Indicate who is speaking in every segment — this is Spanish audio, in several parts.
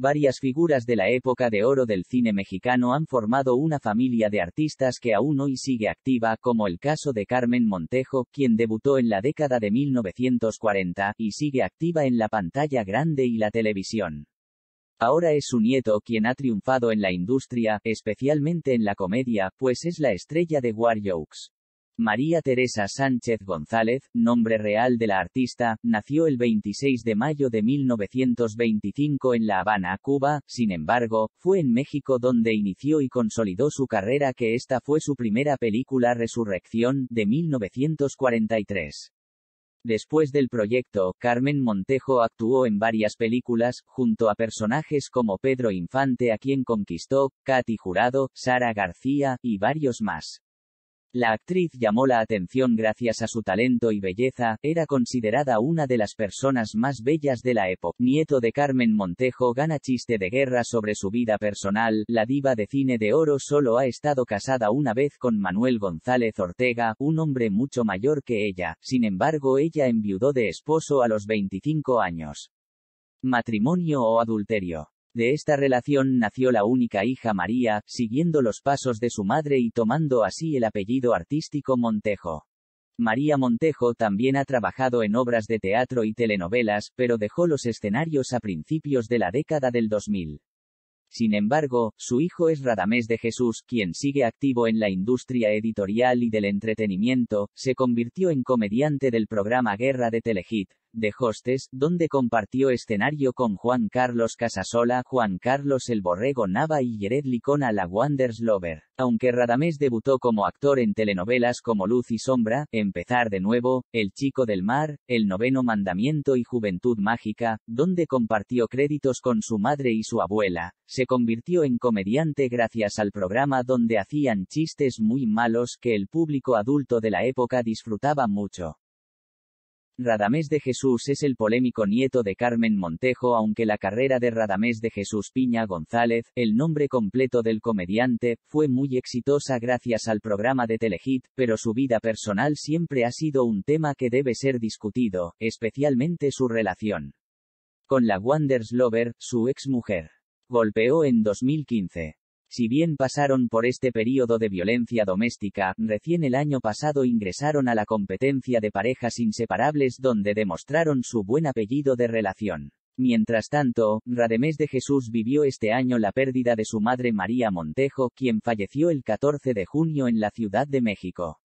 Speaker 1: Varias figuras de la época de oro del cine mexicano han formado una familia de artistas que aún hoy sigue activa, como el caso de Carmen Montejo, quien debutó en la década de 1940, y sigue activa en la pantalla grande y la televisión. Ahora es su nieto quien ha triunfado en la industria, especialmente en la comedia, pues es la estrella de War Jokes. María Teresa Sánchez González, nombre real de la artista, nació el 26 de mayo de 1925 en La Habana, Cuba, sin embargo, fue en México donde inició y consolidó su carrera que esta fue su primera película Resurrección, de 1943. Después del proyecto, Carmen Montejo actuó en varias películas, junto a personajes como Pedro Infante a quien conquistó, Katy Jurado, Sara García, y varios más. La actriz llamó la atención gracias a su talento y belleza, era considerada una de las personas más bellas de la época. Nieto de Carmen Montejo gana chiste de guerra sobre su vida personal, la diva de cine de oro solo ha estado casada una vez con Manuel González Ortega, un hombre mucho mayor que ella, sin embargo ella enviudó de esposo a los 25 años. Matrimonio o adulterio. De esta relación nació la única hija María, siguiendo los pasos de su madre y tomando así el apellido artístico Montejo. María Montejo también ha trabajado en obras de teatro y telenovelas, pero dejó los escenarios a principios de la década del 2000. Sin embargo, su hijo es Radamés de Jesús, quien sigue activo en la industria editorial y del entretenimiento, se convirtió en comediante del programa Guerra de Telehit, de Hostes, donde compartió escenario con Juan Carlos Casasola, Juan Carlos El Borrego Nava y Jared Licona La Wonders Lover. Aunque Radamés debutó como actor en telenovelas como Luz y Sombra, Empezar de Nuevo, El Chico del Mar, El Noveno Mandamiento y Juventud Mágica, donde compartió créditos con su madre y su abuela, se convirtió en comediante gracias al programa donde hacían chistes muy malos que el público adulto de la época disfrutaba mucho. Radamés de Jesús es el polémico nieto de Carmen Montejo, aunque la carrera de Radamés de Jesús Piña González, el nombre completo del comediante, fue muy exitosa gracias al programa de Telehit, pero su vida personal siempre ha sido un tema que debe ser discutido, especialmente su relación con la Wander Lover, su ex mujer. Golpeó en 2015. Si bien pasaron por este periodo de violencia doméstica, recién el año pasado ingresaron a la competencia de parejas inseparables donde demostraron su buen apellido de relación. Mientras tanto, Rademés de Jesús vivió este año la pérdida de su madre María Montejo, quien falleció el 14 de junio en la Ciudad de México.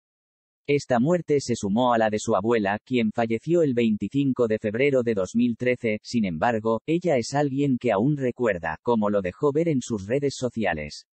Speaker 1: Esta muerte se sumó a la de su abuela, quien falleció el 25 de febrero de 2013, sin embargo, ella es alguien que aún recuerda, como lo dejó ver en sus redes sociales.